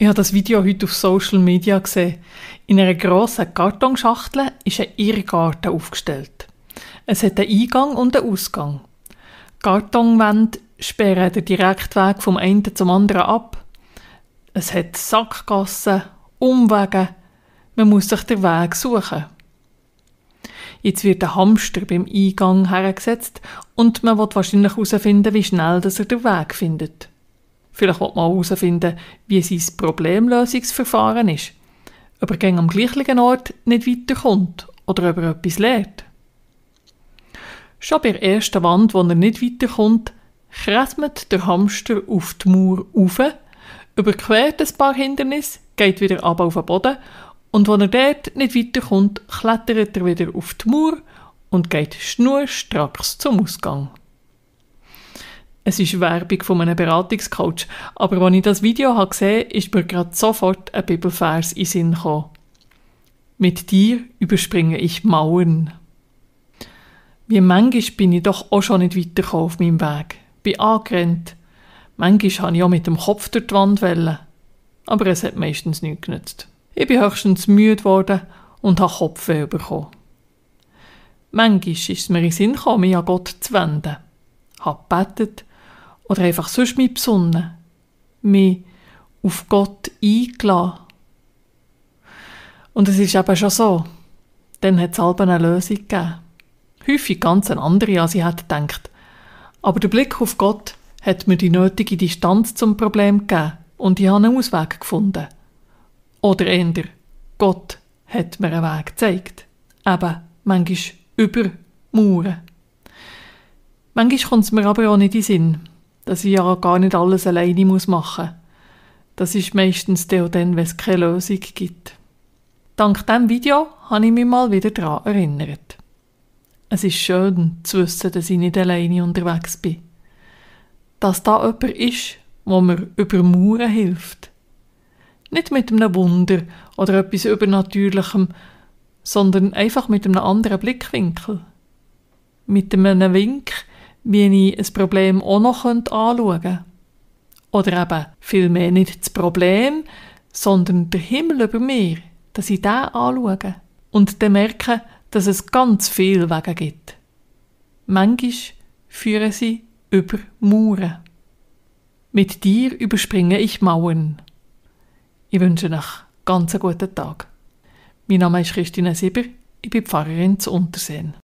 Ich habe das Video heute auf Social Media gesehen. In einer grossen Kartonschachtel ist ein Irrgarten aufgestellt. Es hat einen Eingang und einen Ausgang. Kartonwände sperren den Direktweg vom einen zum anderen ab. Es hat Sackgassen, Umwege. Man muss sich den Weg suchen. Jetzt wird ein Hamster beim Eingang hergesetzt und man wird wahrscheinlich herausfinden, wie schnell er den Weg findet. Vielleicht will man herausfinden, wie sein Problemlösungsverfahren ist. Ob er am gleichen Ort nicht weiterkommt oder ob er etwas lernt. Schon bei der ersten Wand, wo er nicht weiterkommt, kresmet der Hamster auf die Mauer auf, überquert ein paar Hindernisse, geht wieder ab auf den Boden und wenn er dort nicht weiterkommt, klettert er wieder auf die Mauer und geht schnurstracks zum Ausgang. Es ist Werbung von einem Beratungscoach. Aber als ich das Video habe gesehen ist mir gerade sofort ein Bibelfers in Sinn gekommen. Mit dir überspringe ich Mauern. Wie manchmal bin ich doch auch schon nicht weitergekommen auf meinem Weg. Bin angerannt. Manchmal habe ich auch mit dem Kopf durch die Wand wellen. Aber es hat meistens nichts genützt. Ich bin höchstens müde geworden und habe Kopfweh bekommen. Manchmal ist es mir in den Sinn gekommen, mich an Gott zu wenden. Habe gebetet oder einfach sonst mich besonnen, mich auf Gott eingeladen. Und es ist eben schon so. Dann hat es halb eine Lösung gegeben. Häufig ganz eine andere, als ich hätte gedacht. Aber der Blick auf Gott hat mir die nötige Distanz zum Problem gegeben und ich habe einen Ausweg gefunden. Oder eher, Gott hat mir einen Weg gezeigt. Eben, manchmal über Mauern. Manchmal kommt es mir aber auch nicht in den Sinn dass ich ja gar nicht alles alleine muss machen. Das ist meistens dann, wenn es keine Lösung gibt. Dank diesem Video habe ich mich mal wieder daran erinnert. Es ist schön zu wissen, dass ich nicht alleine unterwegs bin. Dass da jemand ist, wo mir über Mauern hilft. Nicht mit einem Wunder oder etwas Übernatürlichem, sondern einfach mit einem anderen Blickwinkel. Mit einem Wink wie ich ein Problem auch noch anschauen könnte. Oder eben vielmehr nicht das Problem, sondern der Himmel über mir, dass ich den anschaue und dann merke, dass es ganz viel Wege gibt. Manchmal führen sie über Mauern. Mit dir überspringe ich Mauern. Ich wünsche euch ganz einen guten Tag. Mein Name ist Christine Sieber, ich bin Pfarrerin zu Untersehen.